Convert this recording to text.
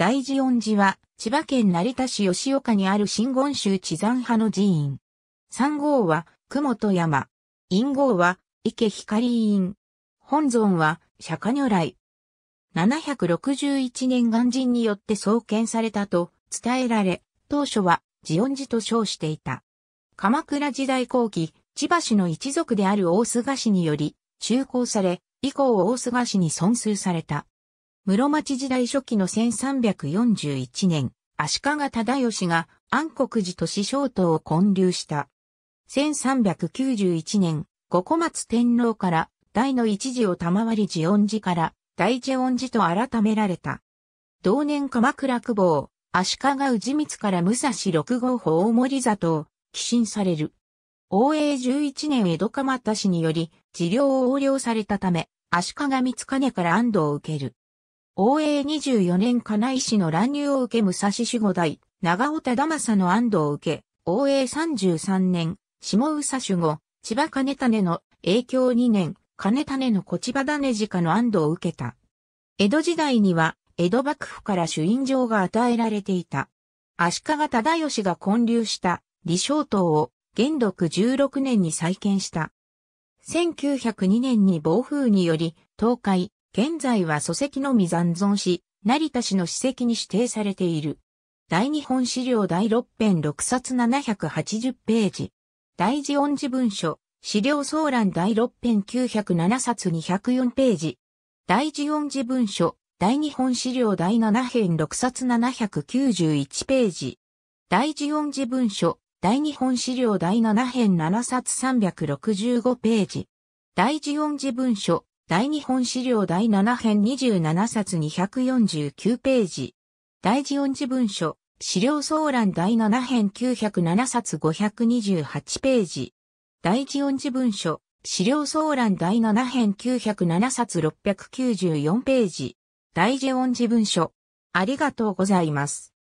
大寺音寺は、千葉県成田市吉岡にある真言宗地山派の寺院。三号は、雲と山。陰号は、池光院。本尊は、釈迦如来。761年元人によって創建されたと伝えられ、当初は、寺音寺と称していた。鎌倉時代後期、千葉市の一族である大須賀氏により、中興され、以降大須賀氏に尊崇された。室町時代初期の1341年、足利忠義が安国寺と師匠島を建立した。1391年、五小松天皇から大の一寺を賜り寺恩寺から大寺恩寺と改められた。同年鎌倉久保、足利氏光から武蔵六号法大森里を寄進される。応永11年江戸鎌田氏により、治療を横領されたため、足利光兼から安堵を受ける。応永24年金井市の乱入を受け武蔵守護代、長尾忠政の安堵を受け、応永33年、下宇佐守護、千葉金種の影響2年、金種の小千葉種鹿の安堵を受けた。江戸時代には、江戸幕府から主印状が与えられていた。足利忠義が建立した李承島を元禄16年に再建した。1902年に暴風により倒壊、現在は祖籍のみ残存し、成田市の史跡に指定されている。大日本資料第6編6冊780ページ。大寺音寺文書、資料総覧第6編907冊204ページ。大寺音寺文書、大日本資料第7編6冊791ページ。大寺音寺文書、大日本資料第7編7冊365ページ。大寺音寺文書、大日本資料第7編27冊249ページ。第ジオ字文書、資料総覧第7編907冊528ページ。第ジオ字文書、資料総覧第7編907冊694ページ。第ジオ字文書。ありがとうございます。